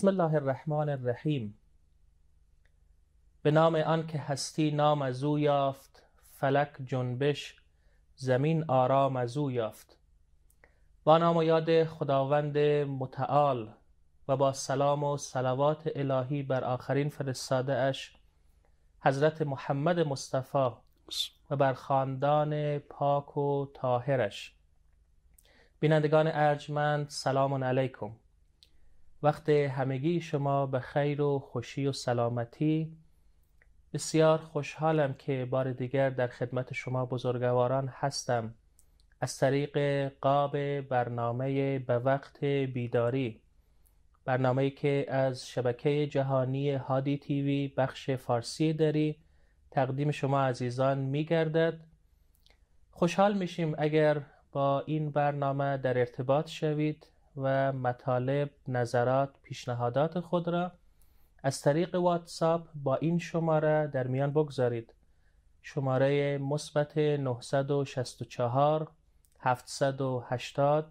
بسم الله الرحمن الرحیم به نام آن که هستی نام از او یافت فلک جنبش زمین آرام از او یافت با نام و یاد خداوند متعال و با سلام و سلوات الهی بر آخرین فرستاده اش حضرت محمد مصطفی و بر خاندان پاک و طاهرش بینندگان ارجمند سلام علیکم وقت همگی شما به خیر و خوشی و سلامتی بسیار خوشحالم که بار دیگر در خدمت شما بزرگواران هستم از طریق قاب برنامه به وقت بیداری برنامه که از شبکه جهانی هادی تیوی بخش فارسی داری تقدیم شما عزیزان می خوشحال میشیم اگر با این برنامه در ارتباط شوید و مطالب، نظرات، پیشنهادات خود را از طریق واتساپ با این شماره در میان بگذارید شماره مثبت 964 780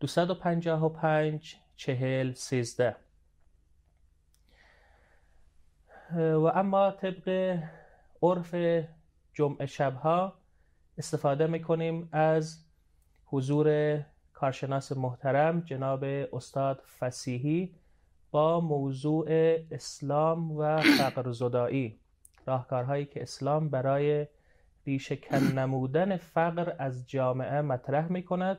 255 40 13 و اما طبق عرف جمعه شبها استفاده میکنیم از حضور کارشناس محترم جناب استاد فسیحی با موضوع اسلام و فقر زدایی راهکارهایی که اسلام برای ریشهکن نمودن فقر از جامعه مطرح می کند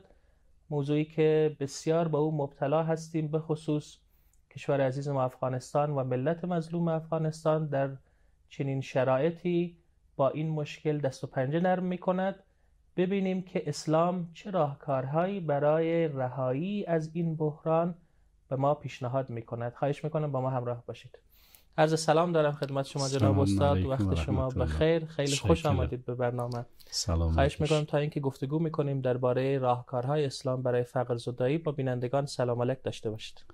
موضوعی که بسیار با او مبتلا هستیم به خصوص کشور عزیز ما افغانستان و ملت مظلوم افغانستان در چنین شرایطی با این مشکل دست و پنجه نرم می کند ببینیم که اسلام چه راهکارهایی برای رهایی از این بحران به ما پیشنهاد میکند خواهش میکنم با ما همراه باشید عرض سلام دارم خدمت شما جناب استاد وقت شما بخیر خیلی خوش آمدید به برنامه سلام خواهش میکنم تا اینکه گفتگو میکنیم درباره راهکارهای اسلام برای فقر زدایی با بینندگان سلام علیک داشته باشید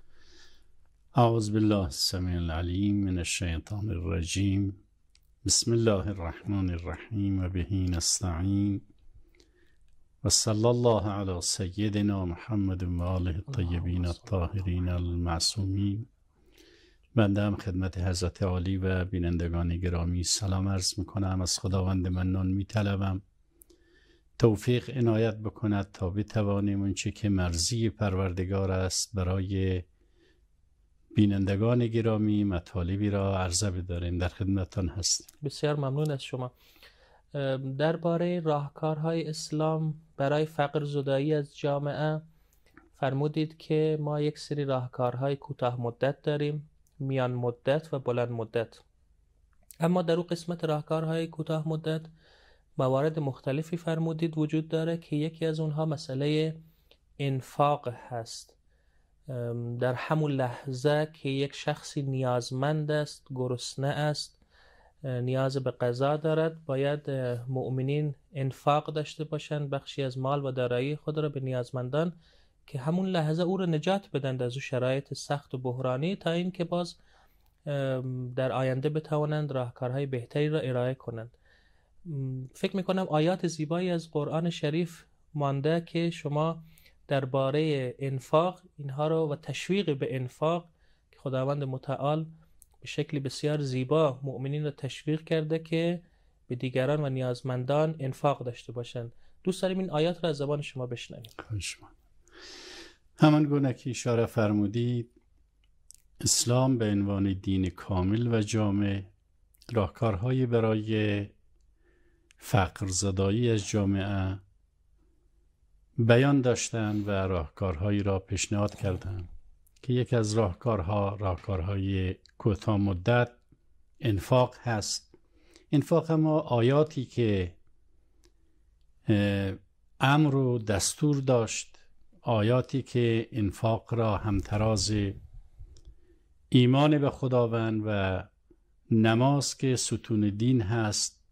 اعوذ بالله السمیع العلیم من الشیطان الرجیم بسم الله الرحمن الرحیم و بهین استعین و صلی الله علی سیدنا محمد و آله الطیبین الطاهرین المعصومین بنده هم خدمت حضرت عالی و بینندگان گرامی سلام عرض میکنم از خداوند منان میطلبم توفیق عنایت بکند تا بتوانیم اونچه که مرزی پروردگار است برای بینندگان گرامی مطالبی را عرضه بداریم در خدمتان هستیم بسیار ممنون از شما درباره راهکارهای اسلام برای فقر زدایی از جامعه فرمودید که ما یک سری راهکارهای کوتاه مدت داریم میان مدت و بلند مدت اما در او قسمت راهکارهای کوتاه مدت موارد مختلفی فرمودید وجود داره که یکی از اونها مسئله انفاق هست در همون لحظه که یک شخصی نیازمند است گرسنه است نیاز به قضا دارد باید مؤمنین انفاق داشته باشند بخشی از مال و دارایی خود را به نیازمندان که همون لحظه او را نجات بدند از او شرایط سخت و بحرانی تا اینکه باز در آینده بتوانند راهکارهای بهتری را ارائه کنند فکر میکنم آیات زیبایی از قرآن شریف مانده که شما درباره انفاق اینها رو و تشویق به انفاق که خداوند متعال به شکل بسیار زیبا مؤمنین را تشویق کرده که به دیگران و نیازمندان انفاق داشته باشند دوست داریم این آیات را از زبان شما بشنویم همان گونه که اشاره فرمودید اسلام به عنوان دین کامل و جامع راهکارهایی برای فقر زدایی از جامعه بیان داشتند و راهکارهایی را پیشنهاد کردند که یکی از راهکارها راهکارهای کوتاه مدت انفاق هست انفاق ما آیاتی که امر و دستور داشت آیاتی که انفاق را همتراز ایمان به خداوند و نماز که ستون دین هست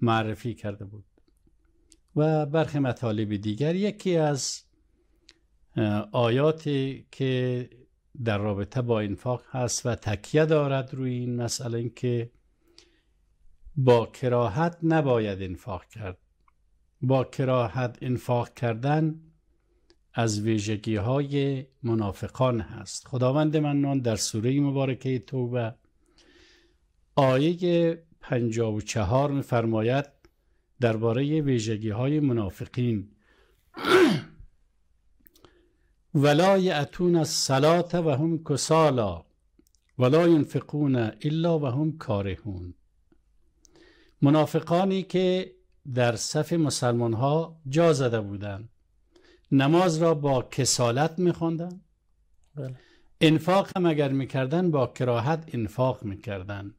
معرفی کرده بود و برخی مطالب دیگر یکی از آیاتی که در رابطه با انفاق هست و تکیه دارد روی این مسئله که با کراهت نباید انفاق کرد با کراهت انفاق کردن از ویژگی های منافقان هست خداوند منان در سوره مبارکه توبه آیه 54 میفرماید درباره ویژگی های منافقین ولا یعتون الصلاة و هم کسالا ولا ینفقون الا و هم کارهون منافقانی که در صف مسلمان ها جا زده بودند نماز را با کسالت میخواندند بله. انفاق هم اگر میکردن با کراهت انفاق میکردن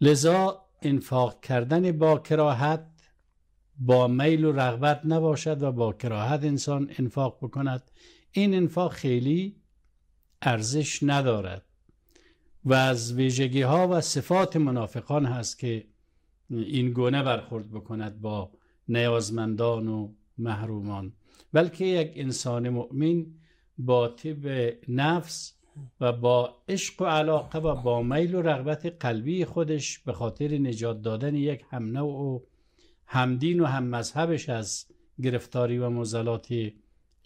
لذا انفاق کردن با کراهت با میل و رغبت نباشد و با کراهت انسان انفاق بکند این انفاق خیلی ارزش ندارد و از ویژگی ها و صفات منافقان هست که این گونه برخورد بکند با نیازمندان و محرومان بلکه یک انسان مؤمن با طب نفس و با عشق و علاقه و با میل و رغبت قلبی خودش به خاطر نجات دادن یک هم و همدین و هم مذهبش از گرفتاری و مزلات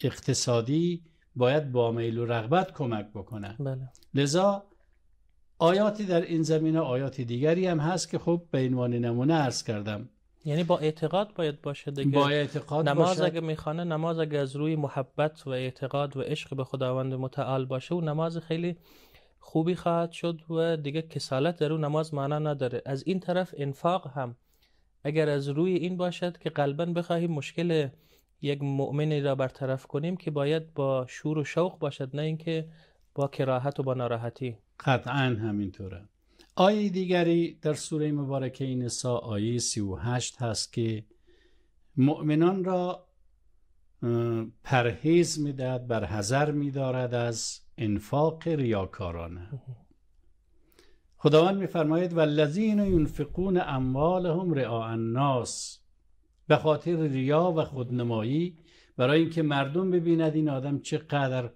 اقتصادی باید با میل و رغبت کمک بکنه بله. لذا آیاتی در این زمینه آیات دیگری هم هست که خب به عنوان نمونه عرض کردم یعنی با اعتقاد باید باشه دیگه با اعتقاد نماز باشد. اگه میخوانه نماز اگه از روی محبت و اعتقاد و عشق به خداوند متعال باشه و نماز خیلی خوبی خواهد شد و دیگه کسالت در اون نماز معنا نداره از این طرف انفاق هم اگر از روی این باشد که قلبا بخواهیم مشکل یک مؤمنی را برطرف کنیم که باید با شور و شوق باشد نه اینکه با کراهت و با ناراحتی قطعا همینطوره آیه دیگری در سوره مبارکه نسا آیه 38 هست که مؤمنان را پرهیز میدهد بر حذر میدارد از انفاق ریاکارانه خداوند میفرماید والذین ينفقون اموالهم رعاء الناس به خاطر ریا و خودنمایی برای اینکه مردم ببیند این آدم چقدر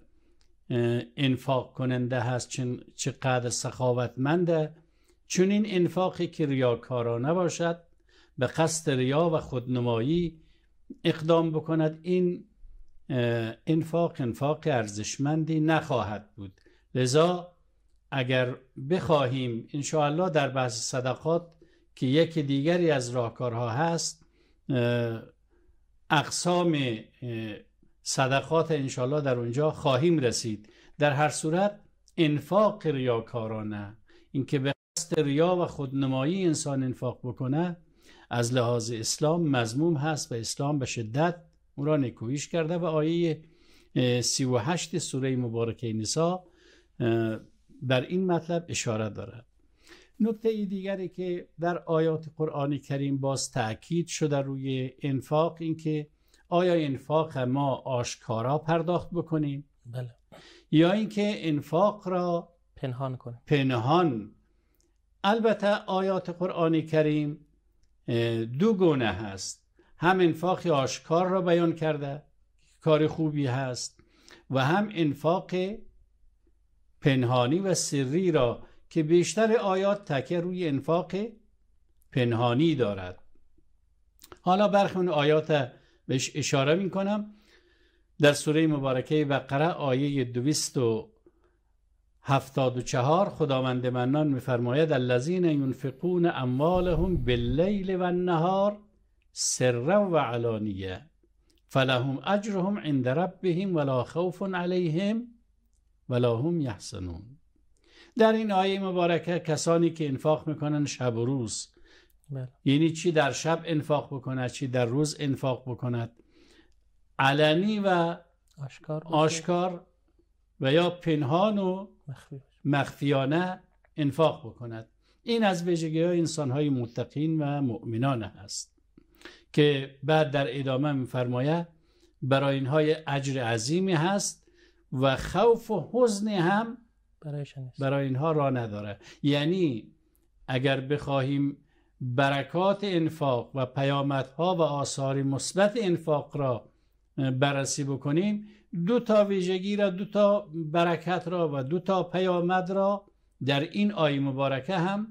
انفاق کننده هست چقدر سخاوتمنده چون این انفاقی که ریاکارانه باشد به قصد ریا و خودنمایی اقدام بکند این انفاق انفاق ارزشمندی نخواهد بود لذا اگر بخواهیم انشاءالله در بحث صدقات که یکی دیگری از راهکارها هست اقسام صدقات انشاءالله در اونجا خواهیم رسید در هر صورت انفاق ریاکارانه اینکه به قصد ریا و خودنمایی انسان انفاق بکنه از لحاظ اسلام مضموم هست و اسلام به شدت او را نکویش کرده و آیه 38 سوره مبارکه نسا در این مطلب اشاره دارد نکته دیگری که در آیات قرآن کریم باز تاکید شده روی انفاق اینکه آیا انفاق ما آشکارا پرداخت بکنیم بله. یا اینکه انفاق را پنهان کنیم پنهان البته آیات قرآن کریم دو گونه هست هم انفاق آشکار را بیان کرده کار خوبی هست و هم انفاق پنهانی و سری را که بیشتر آیات تکه روی انفاق پنهانی دارد حالا برخی اون آیات بهش اشاره می کنم در سوره مبارکه بقره آیه چهار خداوند منان میفرماید الذین ینفقون اموالهم باللیل و النهار سرا و علانیه فلهم اجرهم عند ربهم ولا خوف علیهم ولا هم یحسنون در این آیه مبارکه کسانی که انفاق میکنن شب و روز بله. یعنی چی در شب انفاق بکند چی در روز انفاق بکند علنی و آشکار, آشکار و یا پنهان و مخفیانه انفاق بکند این از ویژگی های انسان های متقین و مؤمنان هست که بعد در ادامه میفرمایه برای اینهای اجر عظیمی هست و خوف و حزن هم برای اینها را نداره یعنی اگر بخواهیم برکات انفاق و پیامدها و آثار مثبت انفاق را بررسی بکنیم دو تا ویژگی را دو تا برکت را و دو تا پیامد را در این آی مبارکه هم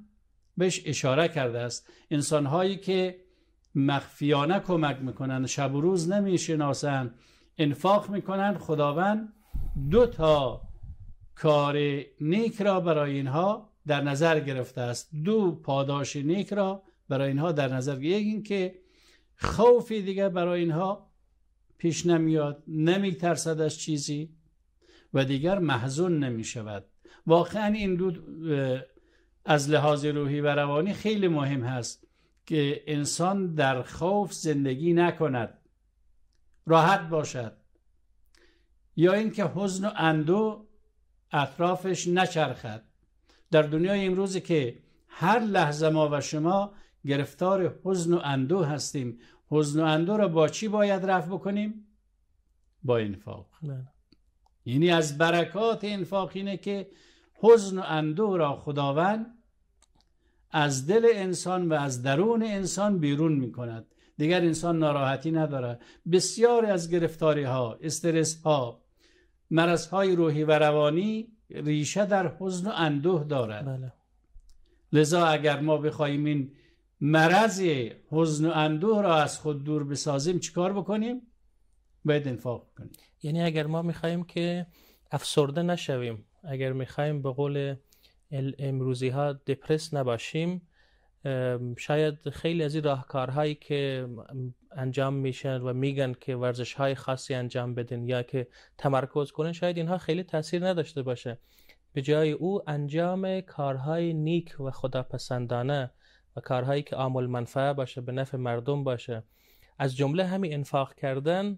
بهش اشاره کرده است انسان هایی که مخفیانه کمک میکنن شب و روز نمیشناسن انفاق میکنن خداوند دو تا کار نیک را برای اینها در نظر گرفته است دو پاداش نیک را برای اینها در نظر یک این که خوفی دیگه برای اینها پیش نمیاد نمی ترسد از چیزی و دیگر محزون نمی شود واقعا این دو از لحاظ روحی و روانی خیلی مهم هست که انسان در خوف زندگی نکند راحت باشد یا اینکه حزن و اندو اطرافش نچرخد در دنیای امروزی که هر لحظه ما و شما گرفتار حزن و اندو هستیم حزن و اندو را با چی باید رفع بکنیم با انفاق یعنی از برکات انفاق اینه که حزن و اندو را خداوند از دل انسان و از درون انسان بیرون می کند دیگر انسان ناراحتی نداره بسیاری از گرفتاری ها استرس ها های روحی و روانی ریشه در حزن و اندوه دارد بله. لذا اگر ما بخوایم این مرض حزن و اندوه را از خود دور بسازیم چیکار بکنیم باید انفاق کنیم یعنی اگر ما میخوایم که افسرده نشویم اگر میخوایم به قول امروزی ها دپرس نباشیم شاید خیلی از این راهکارهایی که انجام میشن و میگن که ورزش های خاصی انجام بدین یا که تمرکز کنن شاید اینها خیلی تاثیر نداشته باشه به جای او انجام کارهای نیک و خداپسندانه و کارهایی که عامل منفعه باشه به نفع مردم باشه از جمله همین انفاق کردن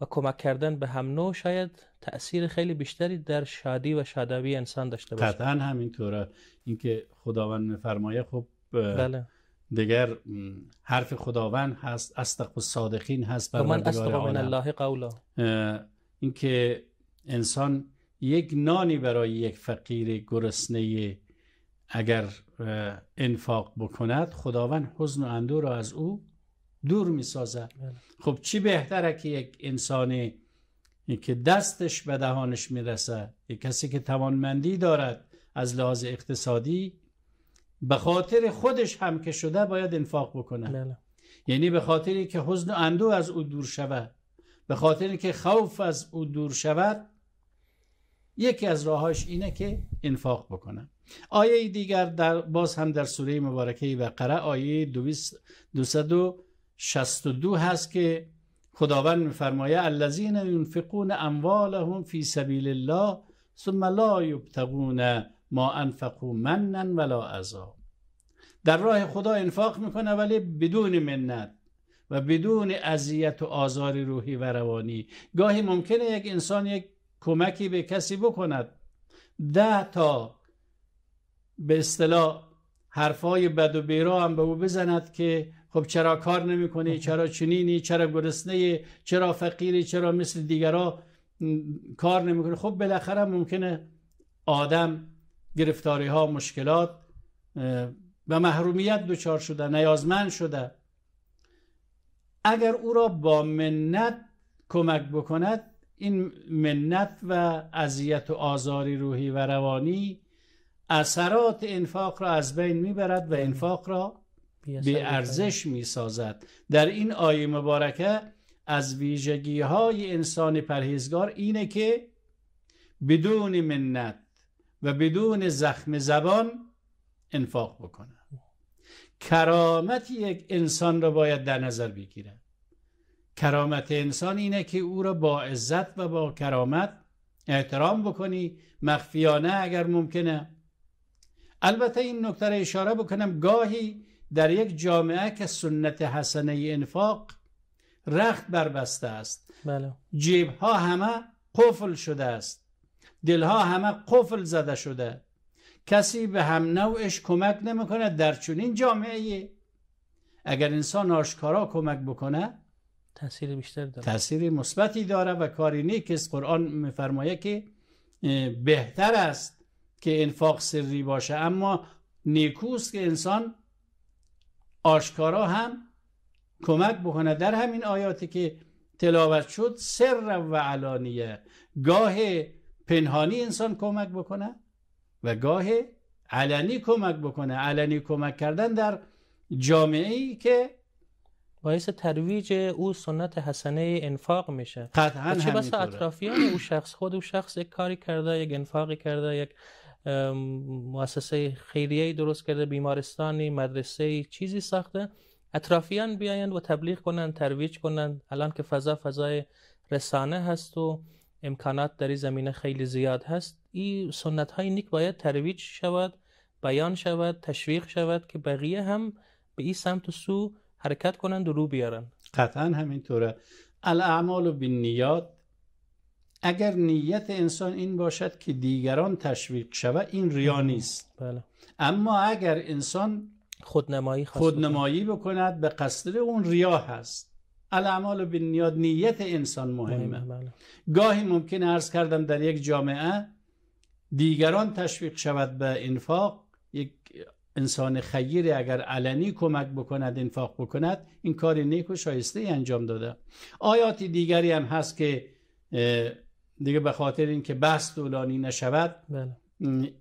و کمک کردن به هم نوع شاید تاثیر خیلی بیشتری در شادی و شادابی انسان داشته باشه قطعا همینطوره اینکه خداوند فرمایه خب بله. دیگر حرف خداوند هست و صادقین هست من من الله قولا اینکه انسان یک نانی برای یک فقیر گرسنه اگر انفاق بکند خداوند حزن و اندو را از او دور می سازد بله. خب چی بهتره که یک انسانی که دستش به دهانش می رسد یک کسی که توانمندی دارد از لحاظ اقتصادی به خاطر خودش هم که شده باید انفاق بکنه یعنی به خاطری که حزن و اندو از او دور شود به خاطر که خوف از او دور شود یکی از راهاش اینه که انفاق بکنه آیه دیگر در باز هم در سوره مبارکه بقره آیه 262 هست که خداوند میفرمایه الذین ینفقون اموالهم فی سبیل الله ثم لا یبتغون ما انفقو منن ولا عذاب در راه خدا انفاق میکنه ولی بدون منت و بدون اذیت و آزار روحی و روانی گاهی ممکنه یک انسان یک کمکی به کسی بکند ده تا به اصطلاح حرفای بد و بیرا هم به او بزند که خب چرا کار نمیکنی چرا چنینی چرا گرسنه چرا فقیری چرا مثل دیگرا کار نمیکنی خب بالاخره ممکنه آدم گرفتاری ها مشکلات و محرومیت دوچار شده نیازمند شده اگر او را با منت کمک بکند این منت و اذیت و آزاری روحی و روانی اثرات انفاق را از بین میبرد و انفاق را به ارزش میسازد در این آیه مبارکه از ویژگی های انسان پرهیزگار اینه که بدون منت و بدون زخم زبان انفاق بکنه کرامت یک انسان را باید در نظر بگیرم کرامت انسان اینه که او را با عزت و با کرامت احترام بکنی مخفیانه اگر ممکنه البته این نکته را اشاره بکنم گاهی در یک جامعه که سنت حسنه انفاق رخت بربسته است بله. جیب ها همه قفل شده است دلها همه قفل زده شده کسی به هم نوعش کمک نمیکنه در چنین جامعه اگر انسان آشکارا کمک بکنه تاثیر بیشتر داره تاثیر مثبتی داره و کاری نیک است قرآن میفرمایه که بهتر است که انفاق سری باشه اما نیکوست که انسان آشکارا هم کمک بکنه در همین آیاتی که تلاوت شد سر و علانیه گاه پنهانی انسان کمک بکنه و گاه علنی کمک بکنه علنی کمک کردن در جامعه ای که باعث ترویج او سنت حسنه انفاق میشه قطعا چه بس اطرافیان او شخص خود او شخص یک کاری کرده یک انفاقی کرده یک مؤسسه خیریه درست کرده بیمارستانی مدرسه چیزی ساخته اطرافیان بیایند و تبلیغ کنند ترویج کنند الان که فضا فضای رسانه هست و امکانات در این زمینه خیلی زیاد هست این سنت های نیک باید ترویج شود بیان شود تشویق شود که بقیه هم به این سمت و سو حرکت کنند و رو بیارن قطعا همینطوره الاعمال و بالنیات اگر نیت انسان این باشد که دیگران تشویق شود این ریا نیست بله. اما اگر انسان خودنمایی, خودنمایی بکند به قصد اون ریا هست الاعمال بنیاد نیت انسان مهمه بله. گاهی ممکن عرض کردم در یک جامعه دیگران تشویق شود به انفاق یک انسان خیر اگر علنی کمک بکند انفاق بکند این کار نیک و شایسته انجام داده آیات دیگری هم هست که دیگه به خاطر اینکه بحث دولانی نشود بله.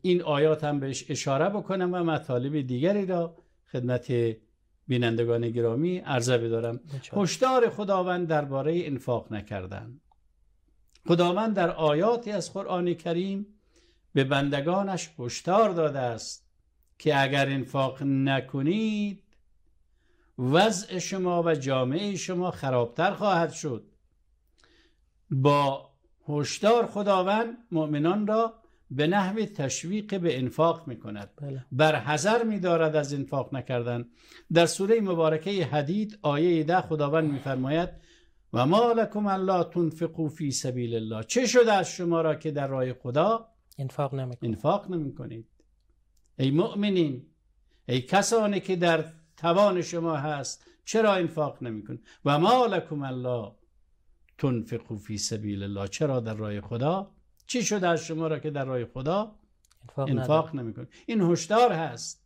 این آیات هم بهش اشاره بکنم و مطالب دیگری را خدمت بینندگان گرامی عرضه بدارم هشدار خداوند درباره انفاق نکردن خداوند در آیاتی از قرآن کریم به بندگانش هشدار داده است که اگر انفاق نکنید وضع شما و جامعه شما خرابتر خواهد شد با هشدار خداوند مؤمنان را به نحو تشویق به انفاق می کند بله. بر حذر می دارد از انفاق نکردن در سوره مبارکه حدید آیه ده خداوند میفرماید و ما لکم الله تنفقو فی سبیل الله چه شده از شما را که در راه خدا انفاق نمیکنید انفاق ای مؤمنین ای کسانی که در توان شما هست چرا انفاق نمیکنید و ما لکم الله تنفقو فی سبیل الله چرا در راه خدا چی شده از شما را که در راه خدا انفاق, انفاق نمیکنید این هشدار هست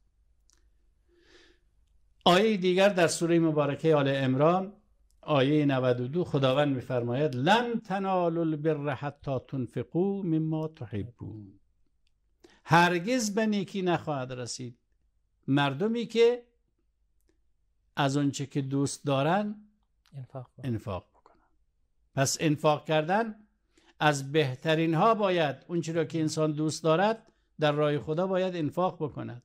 آیه دیگر در سوره مبارکه آل امران آیه 92 خداوند میفرماید لن تنالوا البر حتی تنفقوا مما تحبون هرگز به نیکی نخواهد رسید مردمی که از آنچه که دوست دارن انفاق, انفاق بکنن پس انفاق کردن از بهترین ها باید اون را که انسان دوست دارد در راه خدا باید انفاق بکند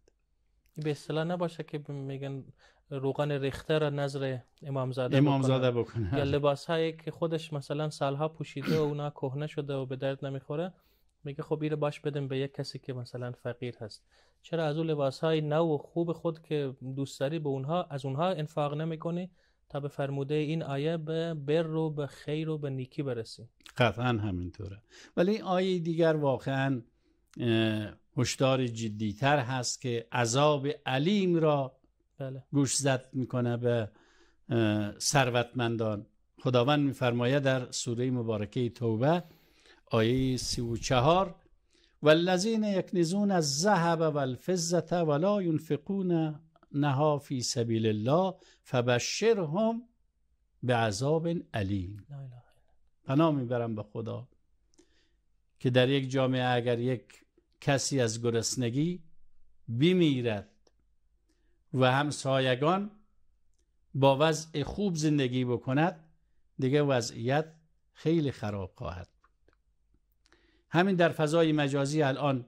به اصطلاح نباشه که میگن روغن ریخته را نظر امامزاده امامزاده بکنه, بکنه. یا لباس هایی که خودش مثلا سالها پوشیده و اونا کهنه شده و به درد نمیخوره میگه خب ایره باش بدیم به یک کسی که مثلا فقیر هست چرا از اون لباس های نو و خوب خود که دوست داری به اونها از اونها انفاق نمیکنی تا به فرموده این آیه به بر رو به خیر و به نیکی برسه قطعا همینطوره ولی آیه دیگر واقعا هشدار جدیتر هست که عذاب علیم را بله. گوش زد میکنه به ثروتمندان خداوند میفرماید در سوره مبارکه توبه آیه سی و چهار والذین یکنزون الذهب و ولا ینفقون نها فی سبیل الله فبشرهم به عذاب علیم پناه میبرم به خدا که در یک جامعه اگر یک کسی از گرسنگی بمیرد و همسایگان با وضع خوب زندگی بکند دیگه وضعیت خیلی خراب خواهد بود همین در فضای مجازی الان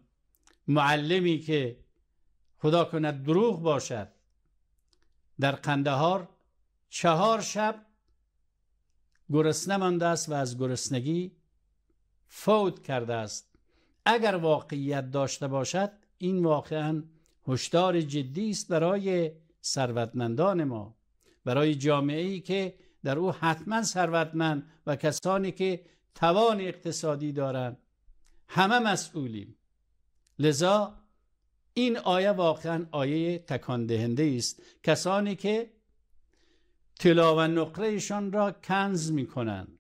معلمی که خدا کند دروغ باشد در قندهار چهار شب گرسنه مانده است و از گرسنگی فوت کرده است اگر واقعیت داشته باشد این واقعا هشدار جدی است برای ثروتمندان ما برای جامعه ای که در او حتما ثروتمند و کسانی که توان اقتصادی دارند همه مسئولیم لذا این آیه واقعا آیه تکان دهنده است کسانی که طلا و نقرهشان را کنز کنند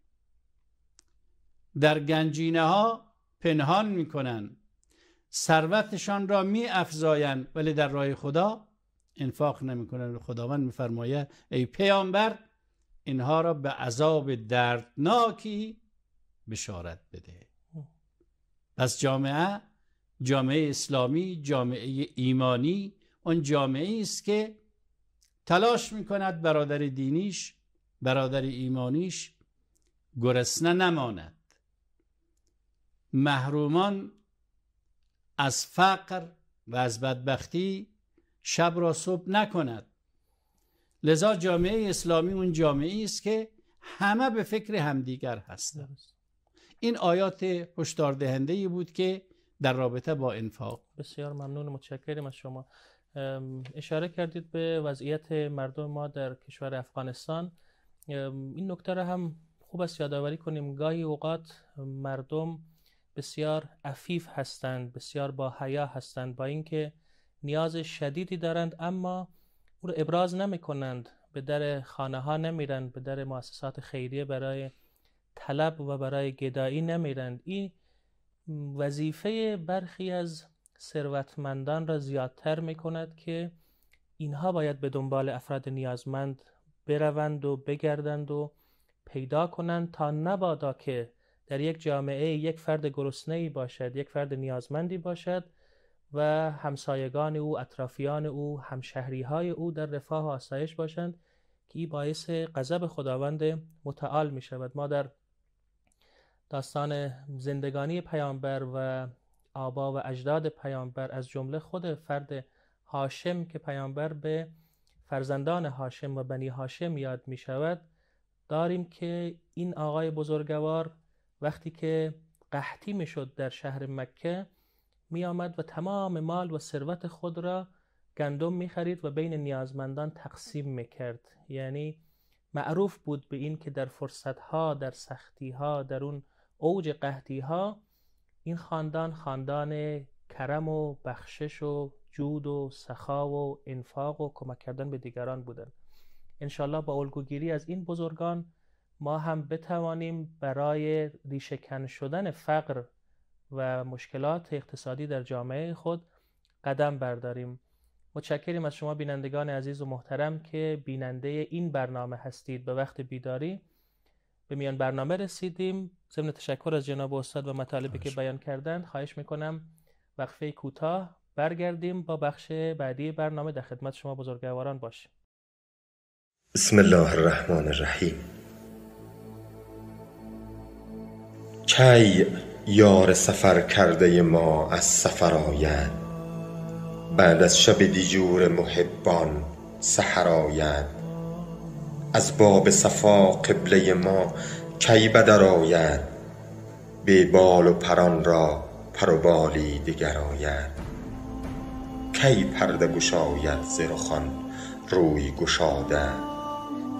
در گنجینه ها پنهان کنند ثروتشان را می میافزایند ولی در راه خدا انفاق نمیکنند خداوند فرماید ای پیامبر اینها را به عذاب دردناکی بشارت بده پس جامعه جامعه اسلامی جامعه ایمانی اون جامعه است که تلاش میکند برادر دینیش برادر ایمانیش گرسنه نماند محرومان از فقر و از بدبختی شب را صبح نکند لذا جامعه اسلامی اون جامعه است که همه به فکر همدیگر هستند این آیات هشدار دهنده ای بود که در رابطه با انفاق بسیار ممنون متشکرم از شما اشاره کردید به وضعیت مردم ما در کشور افغانستان این نکته را هم خوب است یادآوری کنیم گاهی اوقات مردم بسیار عفیف هستند بسیار با حیا هستند با اینکه نیاز شدیدی دارند اما او را ابراز نمی کنند به در خانه ها نمیرند به در مؤسسات خیریه برای طلب و برای گدایی نمیرند این وظیفه برخی از ثروتمندان را زیادتر می کند که اینها باید به دنبال افراد نیازمند بروند و بگردند و پیدا کنند تا نبادا که در یک جامعه یک فرد گرسنه باشد یک فرد نیازمندی باشد و همسایگان او اطرافیان او همشهری های او در رفاه و آسایش باشند که ای باعث غضب خداوند متعال می شود ما در داستان زندگانی پیامبر و آبا و اجداد پیامبر از جمله خود فرد هاشم که پیامبر به فرزندان هاشم و بنی هاشم یاد می شود داریم که این آقای بزرگوار وقتی که قحطی می شد در شهر مکه می آمد و تمام مال و ثروت خود را گندم می خرید و بین نیازمندان تقسیم می کرد یعنی معروف بود به این که در فرصتها در سختیها در اون اوج قحطی ها این خاندان خاندان کرم و بخشش و جود و سخا و انفاق و کمک کردن به دیگران بودن انشالله با الگوگیری از این بزرگان ما هم بتوانیم برای ریشهکن شدن فقر و مشکلات اقتصادی در جامعه خود قدم برداریم متشکریم از شما بینندگان عزیز و محترم که بیننده این برنامه هستید به وقت بیداری به میان برنامه رسیدیم ضمن تشکر از جناب استاد و مطالبی که بیان کردند خواهش میکنم وقفه کوتاه برگردیم با بخش بعدی برنامه در خدمت شما بزرگواران باشیم بسم الله الرحمن الرحیم کی یار سفر کرده ما از سفر آید بعد از شب دیجور محبان سحر آید از باب صفا قبله ما کی بدر آید به بال و پران را پر و بالی دیگر آید کی پرده گشاید زرخان روی گشاده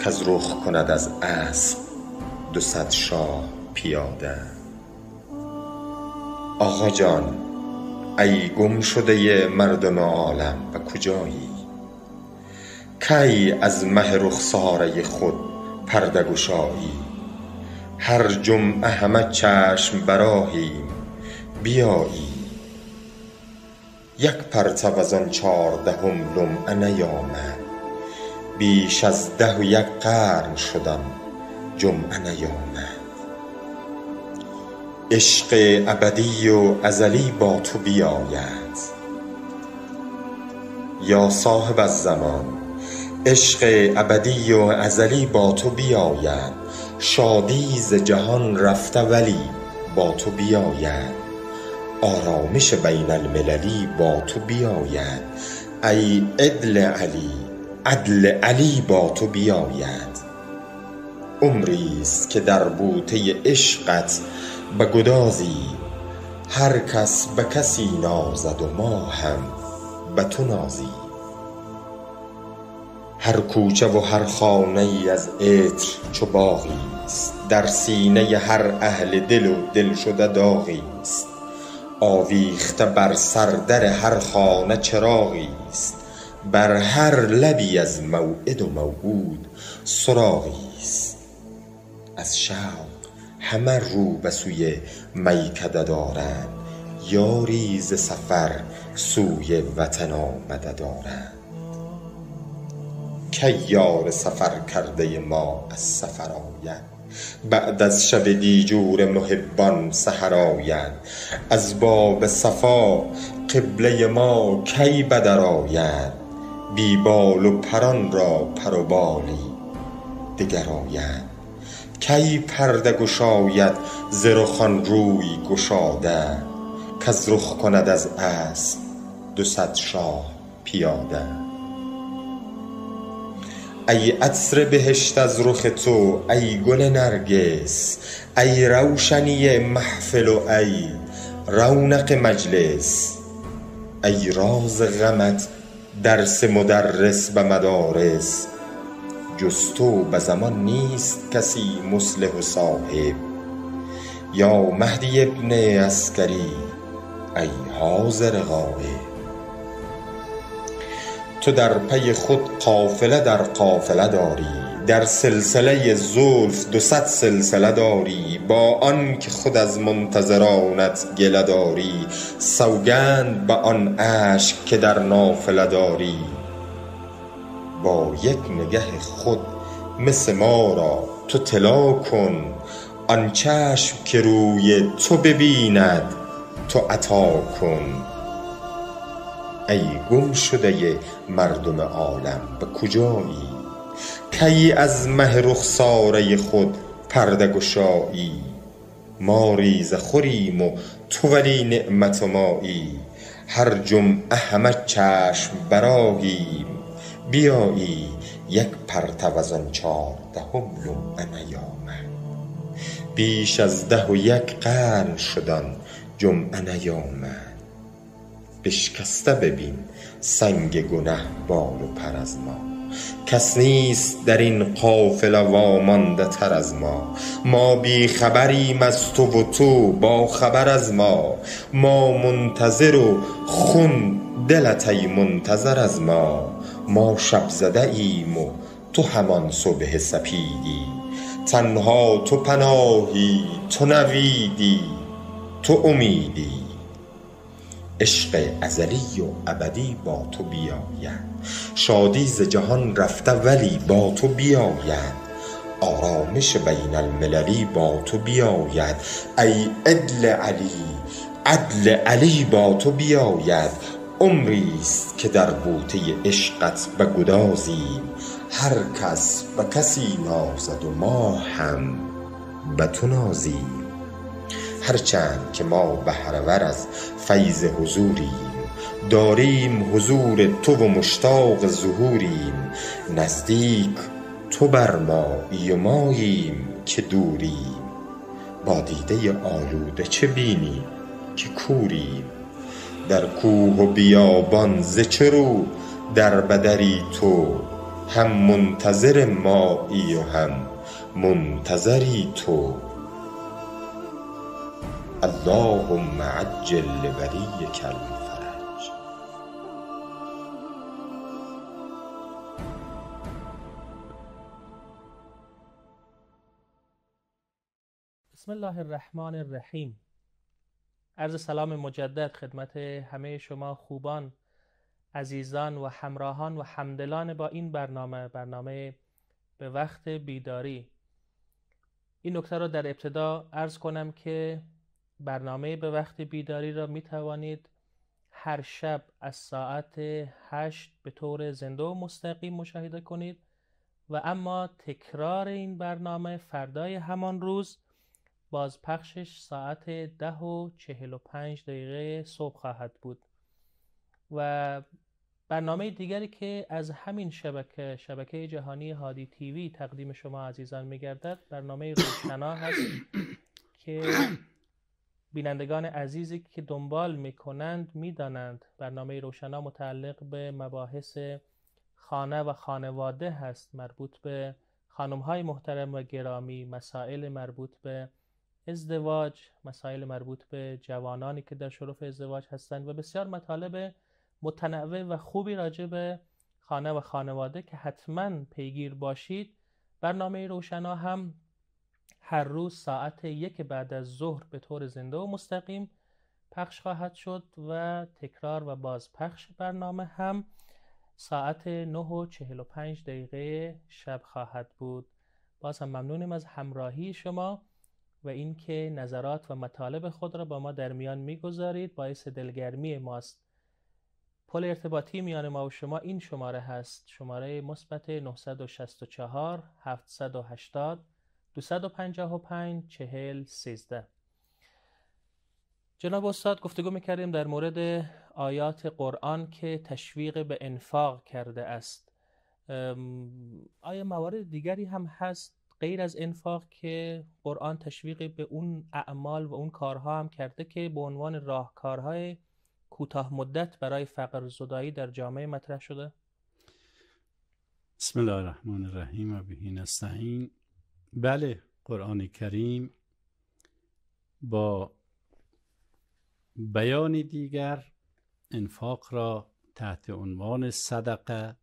کز رخ کند از اسب دو شاه پیاده آقا جان ای شده مردم عالم و کجایی کی از مه رخساره خود پرده گشایی هر جمعه همه چشم براهیم بیاییم یک پرتو از آن چهاردهم لمعه نیامد بیش از ده و یک قرن شدم جمعه نیامد عشق ابدی و ازلی با تو بیاید یا صاحب زمان عشق ابدی و ازلی با تو بیاید شادی ز جهان رفته ولی با تو بیاید آرامش بین المللی با تو بیاید ای عدل علی عدل علی با تو بیاید عمری است که در بوته عشقت به گدازی هر کس به کسی نازد و ما هم به تو نازی هر کوچه و هر خانه ای از عطر چو باغی در سینه هر اهل دل و دل شده داغی است آویخته بر سردر هر خانه چراغی است بر هر لبی از موعد و موعود سراغی است از شوق همه رو به سوی میکده دارند یاریز سفر سوی وطن آمده دارند کی یار سفر کرده ما از سفر آید بعد از شب دیجور محبان سحر آید از باب صفا قبله ما کی به بیبال بی بال و پران را پر و بالی دگر آید کی پرده گشاید زرخان روی گشاده کز رخ کند از اسب دو صد شاه پیاده ای عطر بهشت از رخ تو ای گل نرگس ای روشنی محفل و ای رونق مجلس ای راز غمت درس مدرس و مدارس جز تو به زمان نیست کسی مصلح و صاحب یا مهدی ابن عسکری ای حاضر غائب تو در پی خود قافله در قافله داری در سلسله زلف دو صد سلسله داری با آن که خود از منتظرانت گله داری سوگند به آن اشک که در نافله داری با یک نگه خود مثل ما را تو طلا کن آن چشم که روی تو ببیند تو عطا کن ای گم شده مردم عالم به کجایی کی از مه رخساره خود پرده گشایی ما ریزه خوریم و تو ولی نعمت مایی هر جمعه همه چشم برایم بیایی یک پرتو از آن چهاردهم لمعه نیامد بیش از ده و یک قرن شدن جمعه نیامد بشکسته ببین سنگ گنه بال و پر از ما کس نیست در این قافله وامانده تر از ما ما بی خبریم از تو و تو با خبر از ما ما منتظر و خون دلت ای منتظر از ما ما شب زده ایم و تو همان صبح سپیدی تنها تو پناهی تو نویدی تو امیدی عشق ازلی و ابدی با تو بیاید شادی ز جهان رفته ولی با تو بیاید آرامش بین المللی با تو بیاید ای عدل علی عدل علی با تو بیاید عمریست که در بوته عشقت گدازیم هر کس به کسی نازد و ما هم به تو نازیم هرچند که ما بهرور از فیض حضوریم داریم حضور تو و مشتاق ظهوریم نزدیک تو بر ما و ماییم که دوریم با دیده آلوده چه بینیم که کوریم در کوه و بیابان زچرو در بدری تو هم منتظر مایی و هم منتظری تو اللهم معجل لبری کلم فرنج بسم الله الرحمن الرحیم عرض سلام مجدد خدمت همه شما خوبان عزیزان و همراهان و همدلان با این برنامه برنامه به وقت بیداری این نکته را در ابتدا عرض کنم که برنامه به وقت بیداری را می توانید هر شب از ساعت 8 به طور زنده و مستقیم مشاهده کنید و اما تکرار این برنامه فردای همان روز بازپخشش ساعت 10 و 45 دقیقه صبح خواهد بود و برنامه دیگری که از همین شبکه شبکه جهانی هادی تیوی تقدیم شما عزیزان می گردد برنامه روشنا هست که بینندگان عزیزی که دنبال میکنند میدانند برنامه روشنا متعلق به مباحث خانه و خانواده هست مربوط به خانم های محترم و گرامی مسائل مربوط به ازدواج مسائل مربوط به جوانانی که در شرف ازدواج هستند و بسیار مطالب متنوع و خوبی راجع به خانه و خانواده که حتما پیگیر باشید برنامه روشنا هم هر روز ساعت یک بعد از ظهر به طور زنده و مستقیم پخش خواهد شد و تکرار و بازپخش برنامه هم ساعت 9 و 45 دقیقه شب خواهد بود باز هم ممنونیم از همراهی شما و اینکه نظرات و مطالب خود را با ما در میان میگذارید باعث دلگرمی ماست پل ارتباطی میان ما و شما این شماره هست شماره مثبت 964 780 255 40 13 جناب استاد گفتگو میکردیم در مورد آیات قرآن که تشویق به انفاق کرده است آیا موارد دیگری هم هست غیر از انفاق که قرآن تشویق به اون اعمال و اون کارها هم کرده که به عنوان راهکارهای کوتاه مدت برای فقر زدایی در جامعه مطرح شده؟ بسم الله الرحمن الرحیم و بهین استعین بله قرآن کریم با بیان دیگر انفاق را تحت عنوان صدقه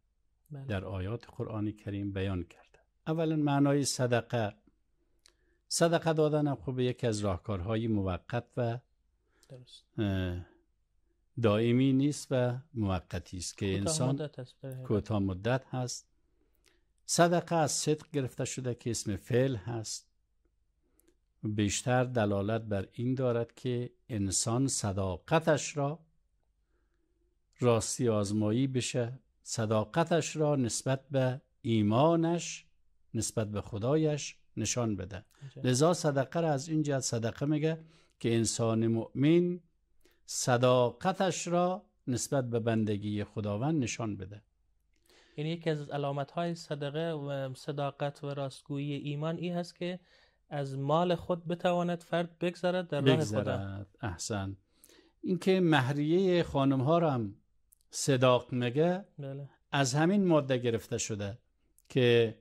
بله. در آیات قرآن کریم بیان کرده اولا معنای صدقه صدقه دادن خوب یکی از راهکارهای موقت و دائمی نیست و موقتی است که انسان کوتاه مدت هست صدقه از صدق گرفته شده که اسم فعل هست بیشتر دلالت بر این دارد که انسان صداقتش را راستی آزمایی بشه صداقتش را نسبت به ایمانش نسبت به خدایش نشان بده لذا صدقه را از این صدقه میگه که انسان مؤمن صداقتش را نسبت به بندگی خداوند نشان بده یعنی یکی از علامت های صدقه و صداقت و راستگویی ایمان ای هست که از مال خود بتواند فرد بگذارد در راه خدا احسن اینکه مهریه خانم ها را هم صداق مگه بله. از همین ماده گرفته شده که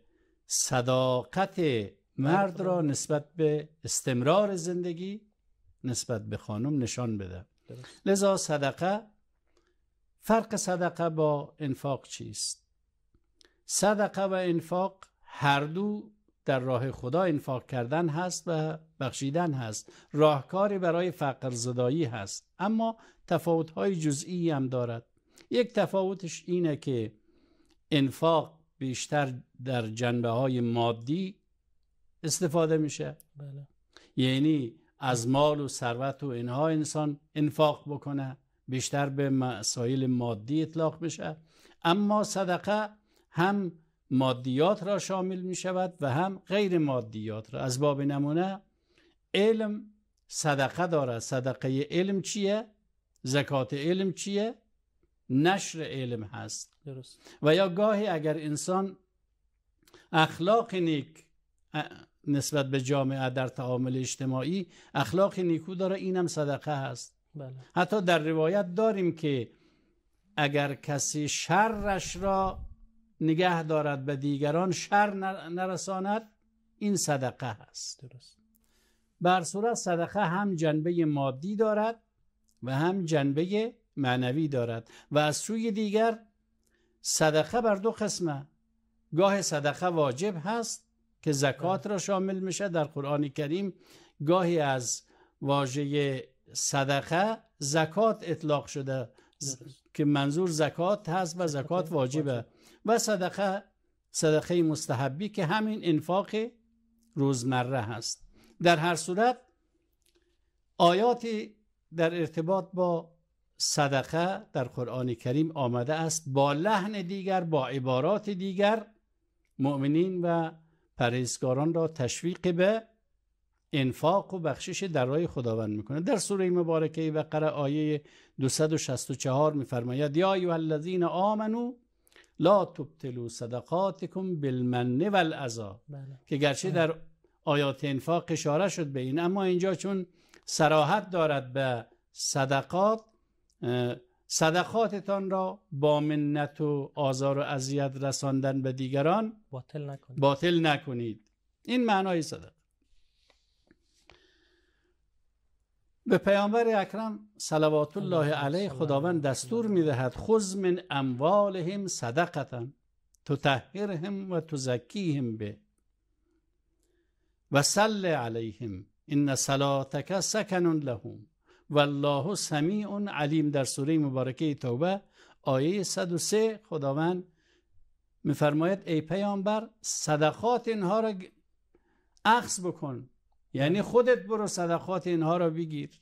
صداقت بله. مرد را نسبت به استمرار زندگی نسبت به خانم نشان بده لذا صدقه فرق صدقه با انفاق چیست صدقه و انفاق هر دو در راه خدا انفاق کردن هست و بخشیدن هست راهکاری برای فقر زدایی هست اما های جزئی هم دارد یک تفاوتش اینه که انفاق بیشتر در جنبه های مادی استفاده میشه بله. یعنی از مال و ثروت و اینها انسان انفاق بکنه بیشتر به مسائل مادی اطلاق میشه اما صدقه هم مادیات را شامل می شود و هم غیر مادیات را از باب نمونه علم صدقه دارد صدقه علم چیه؟ زکات علم چیه؟ نشر علم هست درست. و یا گاهی اگر انسان اخلاق نیک نسبت به جامعه در تعامل اجتماعی اخلاق نیکو داره اینم صدقه هست بله. حتی در روایت داریم که اگر کسی شرش را نگه دارد به دیگران شر نرساند این صدقه هست درست بر صدقه هم جنبه مادی دارد و هم جنبه معنوی دارد و از سوی دیگر صدقه بر دو قسمه گاه صدقه واجب هست که زکات را شامل میشه در قرآن کریم گاهی از واژه صدقه زکات اطلاق شده که منظور زکات هست و زکات واجبه و صدقه صدقه مستحبی که همین انفاق روزمره هست در هر صورت آیاتی در ارتباط با صدقه در قرآن کریم آمده است با لحن دیگر با عبارات دیگر مؤمنین و پرهیزگاران را تشویق به انفاق و بخشش در رای خداوند میکنه در سوره مبارکه بقره آیه 264 میفرماید یا ایها الذین آمنو لا تبتلو صدقاتکم بالمن والعزا بله. که گرچه بله. در آیات انفاق اشاره شد به این اما اینجا چون سراحت دارد به صدقات صدقاتتان را با منت و آزار و اذیت رساندن به دیگران باطل نکنید, باطل نکنید. این معنای صدق به پیامبر اکرم صلوات الله علیه خداوند دستور میدهد خذ من اموالهم صدقتا تطهرهم و تزکیهم به و سل علیهم ان صلاتک سکنون لهم والله سمیع علیم در سوره مبارکه توبه آیه 103 خداوند میفرماید ای پیامبر صدقات اینها را اخذ بکن یعنی خودت برو صدقات اینها را بگیر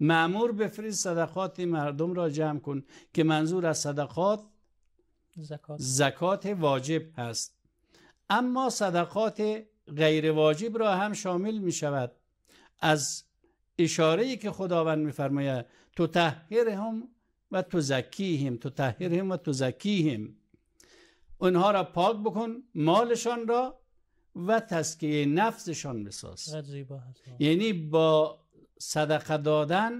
معمور بفرید صدقات مردم را جمع کن که منظور از صدقات زکات, واجب هست اما صدقات غیر واجب را هم شامل می شود از اشاره ای که خداوند میفرماید تو هم و تو زکیهم تو هم و تو زکیهم اونها را پاک بکن مالشان را و تسکیه نفسشان بساز یعنی با صدقه دادن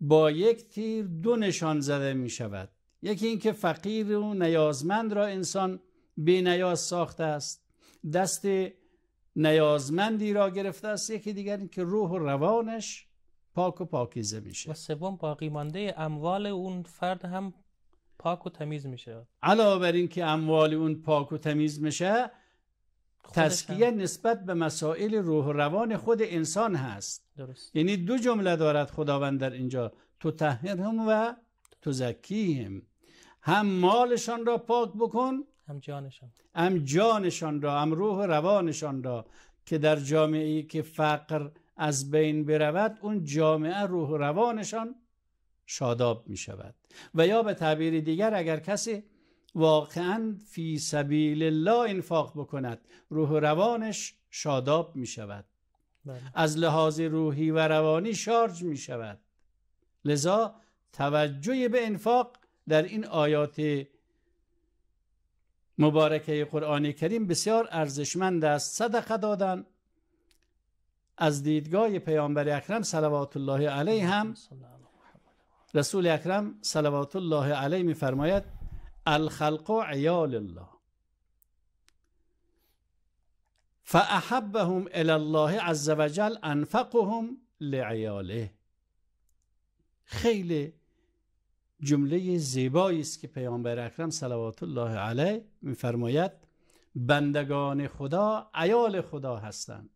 با یک تیر دو نشان زده می شود یکی اینکه فقیر و نیازمند را انسان بی نیاز ساخته است دست نیازمندی را گرفته است یکی دیگر اینکه که روح و روانش پاک و پاکیزه میشه و سوم باقی مانده اموال اون فرد هم پاک و تمیز شود علاوه بر اینکه اموال اون پاک و تمیز میشه تسکیه نسبت به مسائل روح و روان خود انسان هست درست. یعنی دو جمله دارد خداوند در اینجا تو تهرهم و تو زکیهم هم مالشان را پاک بکن هم جانشان هم جانشان را هم روح و روانشان را که در جامعه ای که فقر از بین برود اون جامعه روح و روانشان شاداب می شود و یا به تعبیر دیگر اگر کسی واقعا فی سبیل الله انفاق بکند روح و روانش شاداب می شود بله. از لحاظ روحی و روانی شارج می شود لذا توجه به انفاق در این آیات مبارکه قرآن کریم بسیار ارزشمند است صدقه دادن از دیدگاه پیامبر اکرم صلوات الله علیه هم رسول اکرم صلوات الله علیه فرماید الخلق عیال الله فاحبهم الی الله عز وجل انفقهم لعیاله خیلی جمله زیبایی است که پیامبر اکرم صلوات الله علیه میفرماید بندگان خدا عیال خدا هستند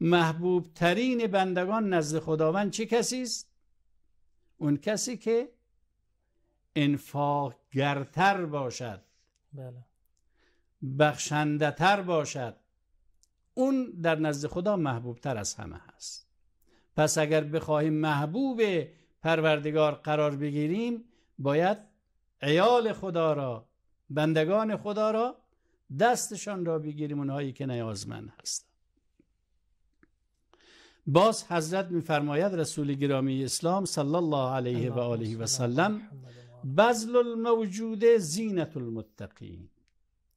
محبوب ترین بندگان نزد خداوند چه کسی است اون کسی که انفاق گرتر باشد بله. تر باشد اون در نزد خدا تر از همه هست پس اگر بخواهیم محبوب پروردگار قرار بگیریم باید عیال خدا را بندگان خدا را دستشان را بگیریم اونهایی که نیازمند هست باز حضرت میفرماید رسول گرامی اسلام صلی الله علیه و آله و سلم بذل الموجود زینت المتقین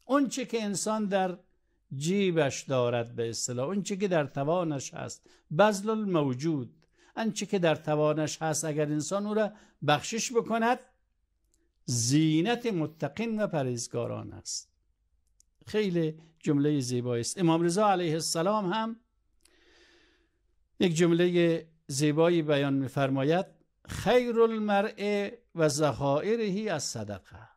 اون که انسان در جیبش دارد به اصطلاح اون که در توانش هست بذل الموجود اون که در توانش هست اگر انسان او را بخشش بکند زینت متقین و پریزگاران است خیلی جمله زیبایی است امام رضا علیه السلام هم یک جمله زیبایی بیان میفرماید خیر المرء و زخائرهی از صدقه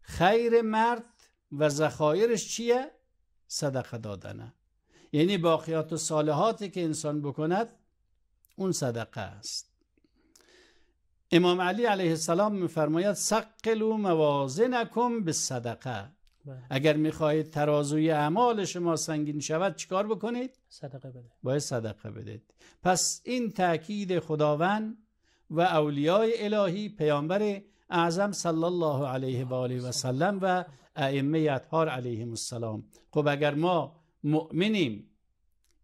خیر مرد و زخایرش چیه؟ صدقه دادنه یعنی باقیات و صالحاتی که انسان بکند اون صدقه است امام علی علیه السلام میفرماید سقلو موازنکم به صدقه بله. اگر میخواهید ترازوی اعمال شما سنگین شود چیکار بکنید؟ صدقه بده باید صدقه بدید پس این تأکید خداوند و اولیای الهی پیامبر اعظم صلی الله علیه و آله و سلم و ائمه اطهار علیهم السلام خب اگر ما مؤمنیم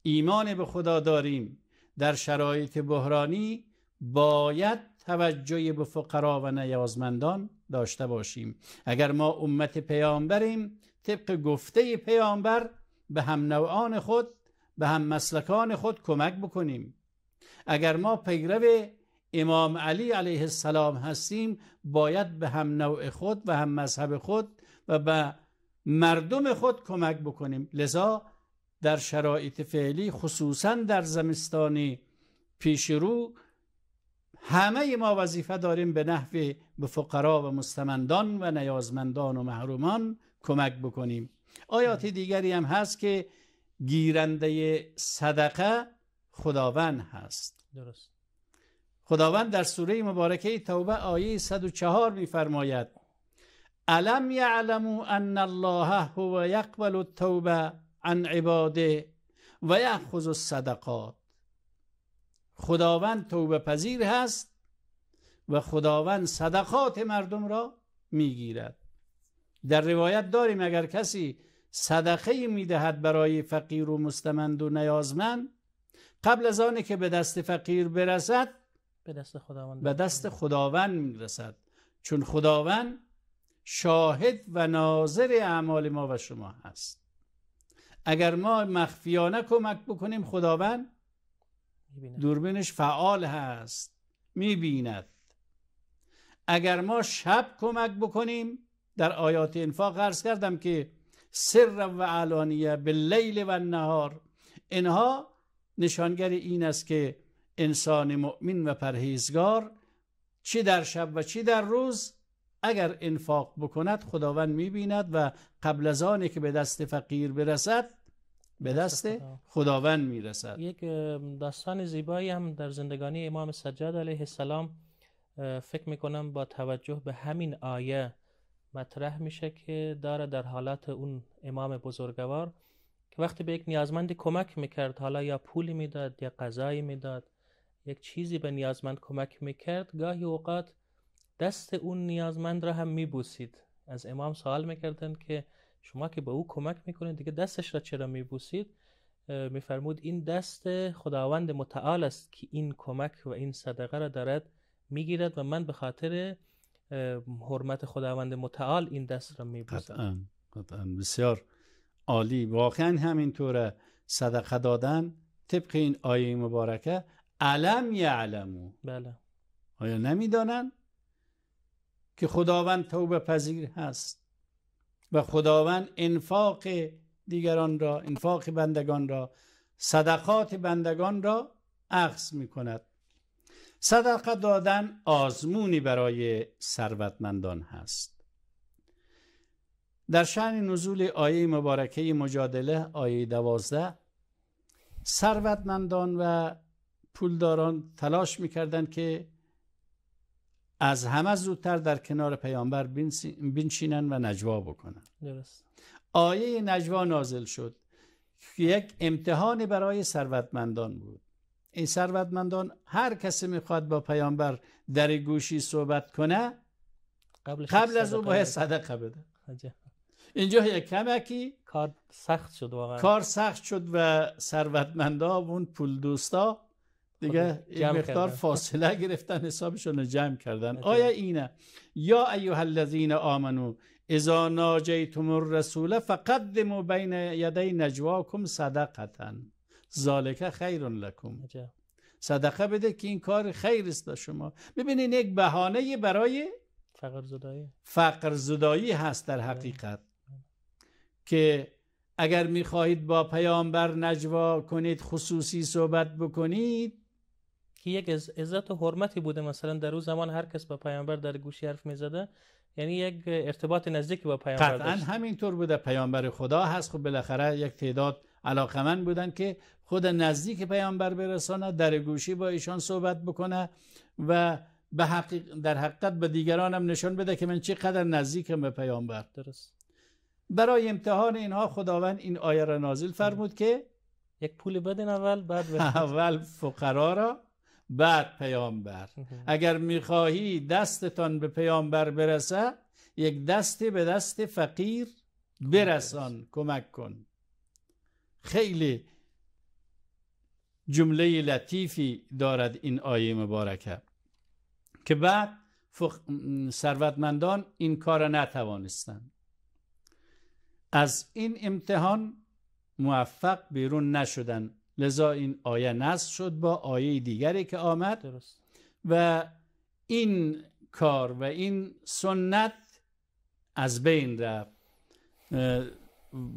ایمان به خدا داریم در شرایط بحرانی باید توجه به فقرا و نیازمندان داشته باشیم اگر ما امت پیامبریم طبق گفته پیامبر به هم نوعان خود به هم مسلکان خود کمک بکنیم اگر ما پیرو امام علی علیه السلام هستیم باید به هم نوع خود و هم مذهب خود و به مردم خود کمک بکنیم لذا در شرایط فعلی خصوصا در زمستانی پیش رو همه ما وظیفه داریم به نحوی به فقرا و مستمندان و نیازمندان و محرومان کمک بکنیم آیات دیگری هم هست که گیرنده صدقه خداوند هست درست خداوند در سوره مبارکه توبه آیه 104 میفرماید الم یعلموا ان الله هو یقبل التوبه عن عباده و یأخذ الصدقات خداوند توبه پذیر هست و خداوند صدقات مردم را میگیرد در روایت داریم اگر کسی صدقه میدهد برای فقیر و مستمند و نیازمند قبل از آنی که به دست فقیر برسد به دست خداوند به دست خداوند میرسد چون خداوند شاهد و ناظر اعمال ما و شما هست اگر ما مخفیانه کمک بکنیم خداوند دوربینش فعال هست میبیند اگر ما شب کمک بکنیم در آیات انفاق عرض کردم که سر و علانیه به لیل و نهار اینها نشانگر این است که انسان مؤمن و پرهیزگار چی در شب و چی در روز اگر انفاق بکند خداوند میبیند و قبل از آنی که به دست فقیر برسد به دست خداوند میرسد یک داستان زیبایی هم در زندگانی امام سجاد علیه السلام فکر میکنم با توجه به همین آیه مطرح میشه که داره در حالت اون امام بزرگوار که وقتی به یک نیازمند کمک میکرد حالا یا پولی میداد یا قضایی میداد یک چیزی به نیازمند کمک میکرد گاهی اوقات دست اون نیازمند را هم میبوسید از امام سوال میکردن که شما که به او کمک میکنید دیگه دستش را چرا میبوسید میفرمود این دست خداوند متعال است که این کمک و این صدقه را دارد میگیرد و من به خاطر حرمت خداوند متعال این دست را میبوسم قطعا قطعا بسیار عالی واقعا همینطوره صدقه دادن طبق این آیه مبارکه علم یعلمو بله آیا نمیدانند که خداوند توبه پذیر هست و خداوند انفاق دیگران را انفاق بندگان را صدقات بندگان را عقص می کند صدقه دادن آزمونی برای ثروتمندان هست در شعن نزول آیه مبارکه مجادله آیه دوازده ثروتمندان و پولداران تلاش میکردند که از همه زودتر در کنار پیامبر بنشینن و نجوا بکنن درست آیه نجوا نازل شد که یک امتحان برای ثروتمندان بود این ثروتمندان هر کسی میخواد با پیامبر در گوشی صحبت کنه قبل, قبل از او باید صدقه بده اینجا یک کمکی کار سخت شد واقعا کار سخت شد و ثروتمندا اون پول دوستا دیگه خب، این مقدار فاصله گرفتن حسابشون رو جمع کردن آره. آیا اینه یا ایها الذین آمنو اذا ناجیتم الرسول فقدمو بین یدی نجواکم صدقتا ذالک خیر لکم صدقه بده که این کار خیر است شما ببینین یک بهانه برای فقر زدایی فقر زدایی هست در آره. حقیقت که اگر میخواهید با پیامبر نجوا کنید خصوصی صحبت بکنید که یک عزت و حرمتی بوده مثلا در اون زمان هر کس با پیامبر در گوشی حرف زده یعنی یک ارتباط نزدیکی با پیامبر قطعا داشت. همینطور بوده پیامبر خدا هست خب بالاخره یک تعداد علاقمند بودن که خود نزدیک پیامبر برسانه در گوشی با ایشان صحبت بکنه و به حقیق در حقیقت به دیگران هم نشان بده که من چقدر نزدیکم به پیامبر درست برای امتحان اینها خداوند این آیه را نازل فرمود که یک پول بدین اول بعد اول فقرا را بعد پیامبر اگر میخواهی دستتان به پیامبر برسه یک دستی به دست فقیر برسان کمک کن خیلی جمله لطیفی دارد این آیه مبارکه که بعد فخ... ثروتمندان این کار را نتوانستند از این امتحان موفق بیرون نشدن لذا این آیه نصب شد با آیه دیگری که آمد درست. و این کار و این سنت از بین رفت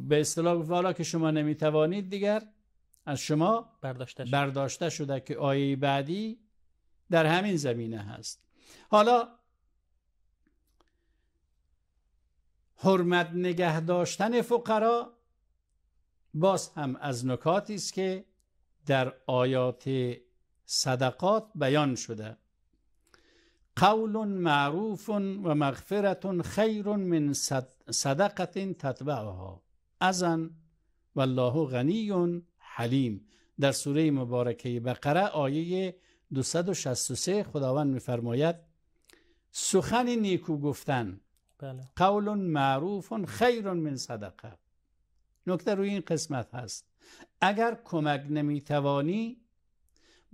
به اصطلاح والا که شما نمیتوانید دیگر از شما برداشته شده. که آیه بعدی در همین زمینه هست حالا حرمت نگه داشتن فقرا باز هم از نکاتی است که در آیات صدقات بیان شده قول معروف و مغفرت خیر من صدقت تتبعها ازن والله غنی حلیم در سوره مبارکه بقره آیه 263 خداوند میفرماید سخن نیکو گفتن بله. قول معروف خیر من صدقه نکته روی این قسمت هست اگر کمک نمیتوانی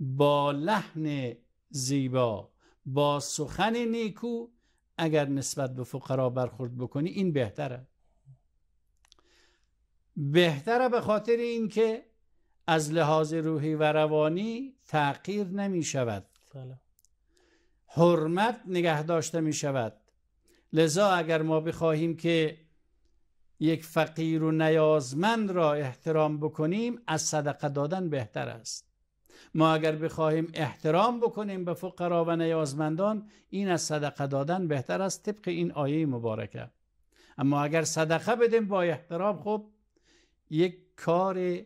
با لحن زیبا با سخن نیکو اگر نسبت به فقرا برخورد بکنی این بهتره بهتره به خاطر اینکه از لحاظ روحی و روانی تغییر نمی شود بله. حرمت نگه داشته می شود لذا اگر ما بخواهیم که یک فقیر و نیازمند را احترام بکنیم از صدقه دادن بهتر است ما اگر بخواهیم احترام بکنیم به فقرا و نیازمندان این از صدقه دادن بهتر است طبق این آیه مبارکه اما اگر صدقه بدیم با احترام خب یک کار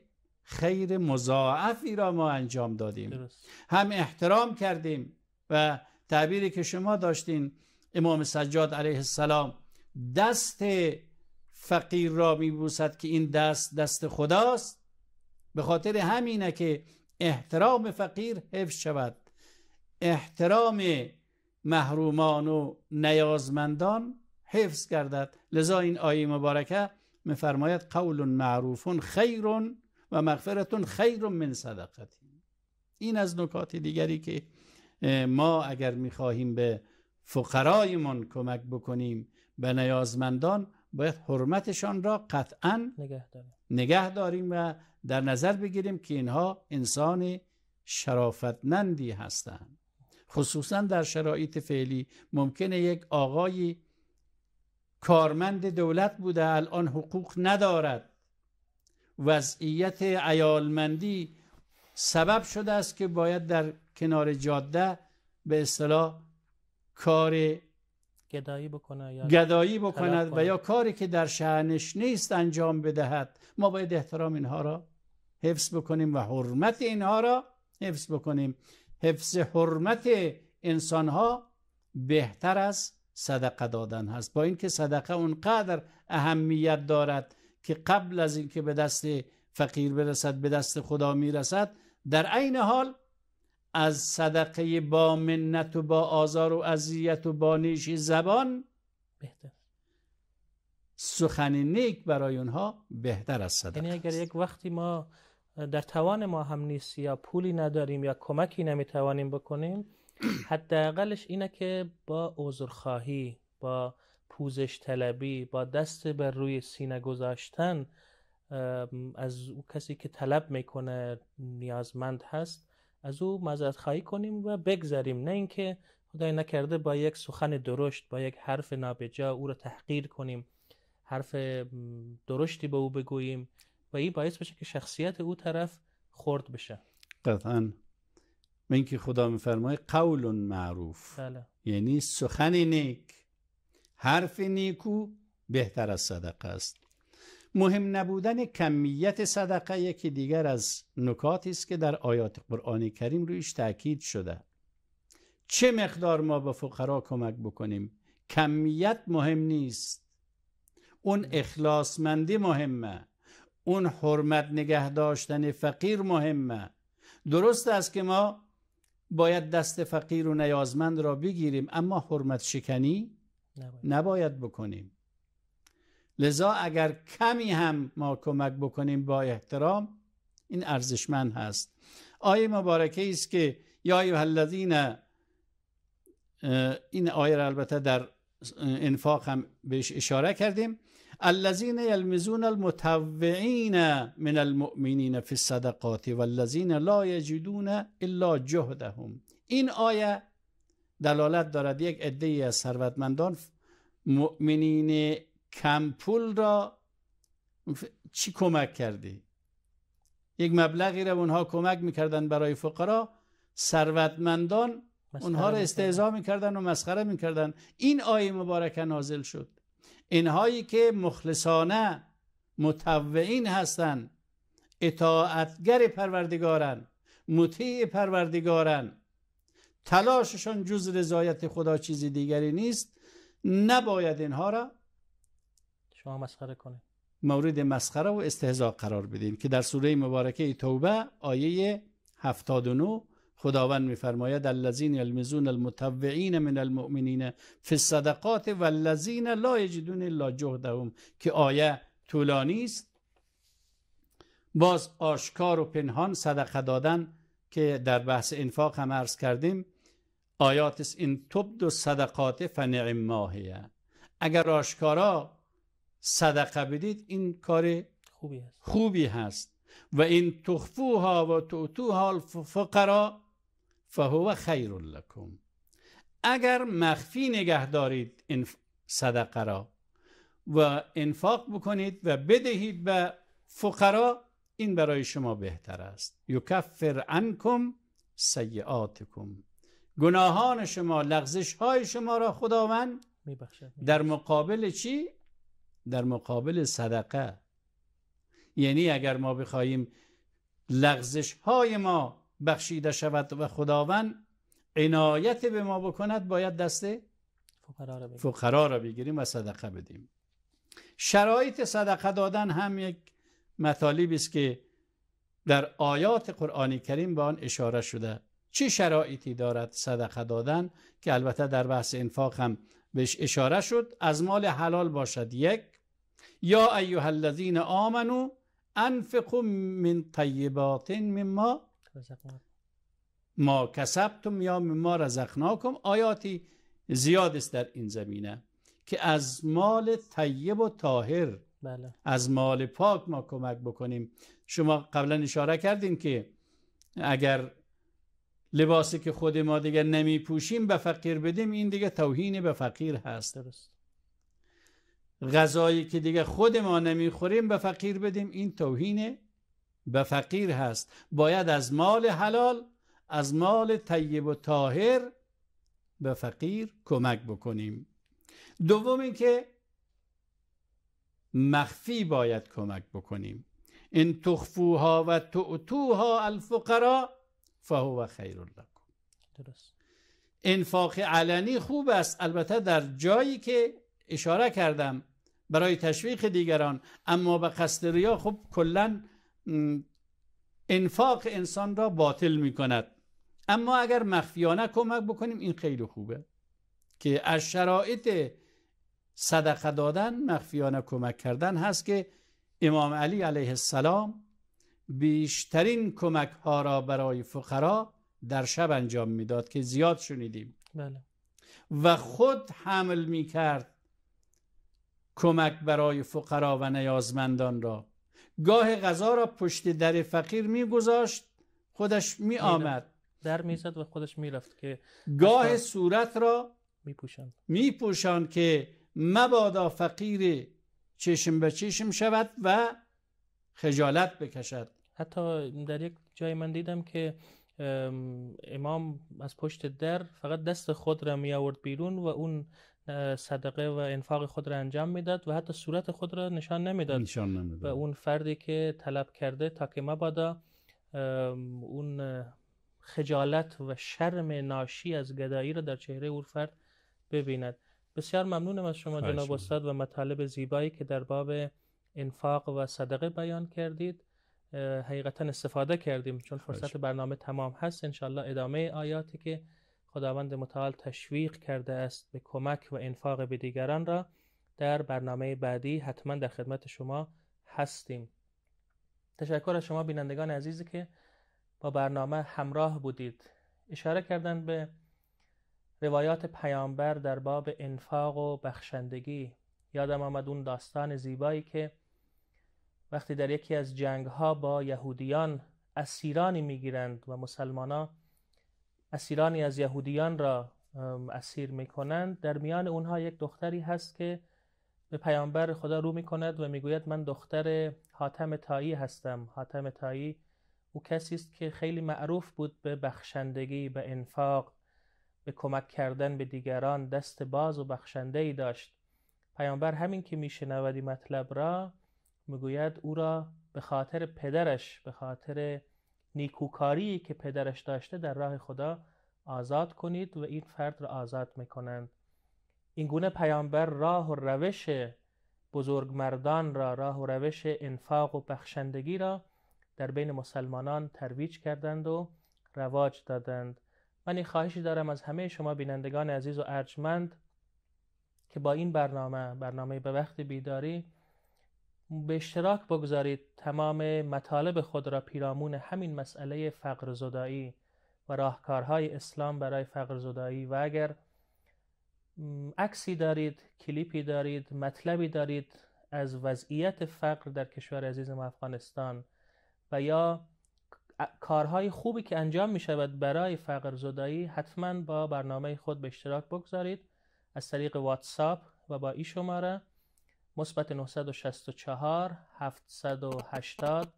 خیر مضاعفی را ما انجام دادیم هم احترام کردیم و تعبیری که شما داشتین امام سجاد علیه السلام دست فقیر را میبوسد که این دست دست خداست به خاطر همینه که احترام فقیر حفظ شود احترام محرومان و نیازمندان حفظ گردد لذا این آیه مبارکه میفرماید قول معروف خیر و مغفرت خیر من صدقتی این از نکات دیگری که ما اگر میخواهیم به فقرایمان کمک بکنیم به نیازمندان باید حرمتشان را قطعا نگه داریم. و در نظر بگیریم که اینها انسان شرافتمندی هستند خصوصا در شرایط فعلی ممکنه یک آقایی کارمند دولت بوده الان حقوق ندارد وضعیت ایالمندی سبب شده است که باید در کنار جاده به اصطلاح کار گدایی بکند یا گدایی بکند و یا کاری که در شهنش نیست انجام بدهد ما باید احترام اینها را حفظ بکنیم و حرمت اینها را حفظ بکنیم حفظ حرمت انسانها بهتر از صدقه دادن هست با اینکه صدقه اونقدر اهمیت دارد که قبل از اینکه به دست فقیر برسد به دست خدا میرسد در عین حال از صدقه با منت و با آزار و اذیت و با نیش زبان بهتر سخن نیک برای اونها بهتر از صدقه یعنی اگر یک وقتی ما در توان ما هم نیست یا پولی نداریم یا کمکی نمیتوانیم بکنیم حداقلش اینه که با عذرخواهی با پوزش طلبی با دست بر روی سینه گذاشتن از او کسی که طلب میکنه نیازمند هست از او مذرت خواهی کنیم و بگذریم نه اینکه خدای نکرده با یک سخن درشت با یک حرف نابجا او را تحقیر کنیم حرف درشتی به او بگوییم و این باعث بشه که شخصیت او طرف خورد بشه قطعا من اینکه خدا میفرمای قول معروف بله. یعنی سخن نیک حرف نیکو بهتر از صدقه است مهم نبودن کمیت صدقه یکی دیگر از نکاتی است که در آیات قرآن کریم رویش تاکید شده چه مقدار ما به فقرا کمک بکنیم کمیت مهم نیست اون اخلاصمندی مهمه اون حرمت نگه داشتن فقیر مهمه درست است که ما باید دست فقیر و نیازمند را بگیریم اما حرمت شکنی نباید بکنیم لذا اگر کمی هم ما کمک بکنیم با احترام این ارزشمند هست آیه مبارکه است که یا ایها الذین این آیه را البته در انفاق هم بهش اشاره کردیم الذین یلمزون المتوعین من المؤمنین فی الصدقات والذین لا یجدون الا جهدهم این آیه دلالت دارد یک عده از ثروتمندان مؤمنین کمپول را چی کمک کردی یک مبلغی را اونها کمک میکردن برای فقرا ثروتمندان اونها را استعضا میکردن و مسخره میکردن این آیه مبارکه نازل شد اینهایی که مخلصانه متوعین هستند اطاعتگر پروردگارن مطیع پروردگارن تلاششان جز رضایت خدا چیزی دیگری نیست نباید اینها را شما مسخره کنه مورد مسخره و استهزاء قرار بدیم که در سوره مبارکه توبه آیه 79 خداوند میفرماید الذين يلمزون المتوعين من المؤمنین فی الصدقات والذین لا یجدون الا جهدهم که آیه طولانی است باز آشکار و پنهان صدقه دادن که در بحث انفاق هم عرض کردیم آیات این تبد و صدقات فنعم ماهیه اگر آشکارا صدقه بدید این کار خوبی هست, خوبی هست. و این تخفوها و تعطوها الفقرا فهو خیر لکم اگر مخفی نگه دارید این صدقه را و انفاق بکنید و بدهید به فقرا این برای شما بهتر است یکفر عنکم سیئاتکم گناهان شما لغزش های شما را خداوند در مقابل چی در مقابل صدقه یعنی اگر ما بخواهیم لغزش های ما بخشیده شود و خداوند عنایت به ما بکند باید دست فقرا را, بگیریم و صدقه بدیم شرایط صدقه دادن هم یک مطالبی است که در آیات قرآن کریم به آن اشاره شده چه شرایطی دارد صدقه دادن که البته در بحث انفاق هم بهش اشاره شد از مال حلال باشد یک یا ایها الذین آمنو انفقوا من طیبات مما ما کسبتم یا مما رزقناکم آیاتی زیاد است در این زمینه که از مال طیب و طاهر بله. از مال پاک ما کمک بکنیم شما قبلا اشاره کردین که اگر لباسی که خود ما دیگه نمی پوشیم به فقیر بدیم این دیگه توهین به فقیر هست درست غذایی که دیگه خود ما نمیخوریم به فقیر بدیم این توهینه به فقیر هست باید از مال حلال از مال طیب و طاهر به فقیر کمک بکنیم دوم اینکه مخفی باید کمک بکنیم ان تخفوها و تعتوها الفقرا فهو خیر لکم درست انفاق علنی خوب است البته در جایی که اشاره کردم برای تشویق دیگران اما به قصد ریا خب کلا انفاق انسان را باطل می کند اما اگر مخفیانه کمک بکنیم این خیلی خوبه که از شرایط صدقه دادن مخفیانه کمک کردن هست که امام علی علیه السلام بیشترین کمک ها را برای فقرا در شب انجام میداد که زیاد شنیدیم بله. و خود حمل می کرد کمک برای فقرا و نیازمندان را گاه غذا را پشت در فقیر میگذاشت خودش می آمد در میزد و خودش می رفت که گاه صورت را می می پوشند که مبادا فقیر چشم به چشم شود و خجالت بکشد حتی در یک جای من دیدم که امام از پشت در فقط دست خود را می آورد بیرون و اون صدقه و انفاق خود را انجام میداد و حتی صورت خود را نشان نمیداد نشان و اون فردی که طلب کرده تا که مبادا اون خجالت و شرم ناشی از گدایی را در چهره اون فرد ببیند بسیار ممنونم از شما جناب استاد و مطالب زیبایی که در باب انفاق و صدقه بیان کردید حقیقتا استفاده کردیم چون فرصت برنامه تمام هست انشالله ادامه آیاتی که خداوند متعال تشویق کرده است به کمک و انفاق به دیگران را در برنامه بعدی حتما در خدمت شما هستیم تشکر از شما بینندگان عزیزی که با برنامه همراه بودید اشاره کردن به روایات پیامبر در باب انفاق و بخشندگی یادم آمد اون داستان زیبایی که وقتی در یکی از جنگ ها با یهودیان اسیرانی میگیرند و مسلمانان اسیرانی از یهودیان را اسیر میکنند در میان اونها یک دختری هست که به پیامبر خدا رو میکند و میگوید من دختر حاتم تایی هستم حاتم تایی او کسی است که خیلی معروف بود به بخشندگی به انفاق به کمک کردن به دیگران دست باز و بخشنده ای داشت پیامبر همین که میشنود مطلب را میگوید او را به خاطر پدرش به خاطر نیکوکاری که پدرش داشته در راه خدا آزاد کنید و این فرد را آزاد میکنند گونه پیامبر راه و روش بزرگ مردان را راه و روش انفاق و بخشندگی را در بین مسلمانان ترویج کردند و رواج دادند من این خواهشی دارم از همه شما بینندگان عزیز و ارجمند که با این برنامه برنامه به وقت بیداری به اشتراک بگذارید تمام مطالب خود را پیرامون همین مسئله فقر زدایی و راهکارهای اسلام برای فقر زدایی و اگر عکسی دارید کلیپی دارید مطلبی دارید از وضعیت فقر در کشور عزیز ما افغانستان و یا کارهای خوبی که انجام می شود برای فقر زدایی حتما با برنامه خود به اشتراک بگذارید از طریق واتساپ و با این شماره مثبت 964 780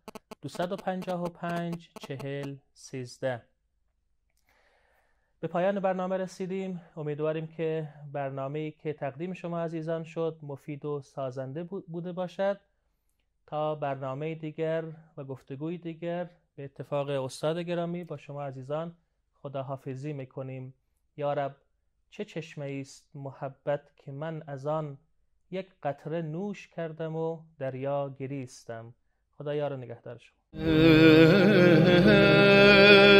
255 40 13 به پایان برنامه رسیدیم امیدواریم که برنامه‌ای که تقدیم شما عزیزان شد مفید و سازنده بوده باشد تا برنامه دیگر و گفتگوی دیگر به اتفاق استاد گرامی با شما عزیزان خداحافظی میکنیم یارب چه چشمه است محبت که من از آن یک قطره نوش کردم و دریا گریستم خدایا رو نگهدار شما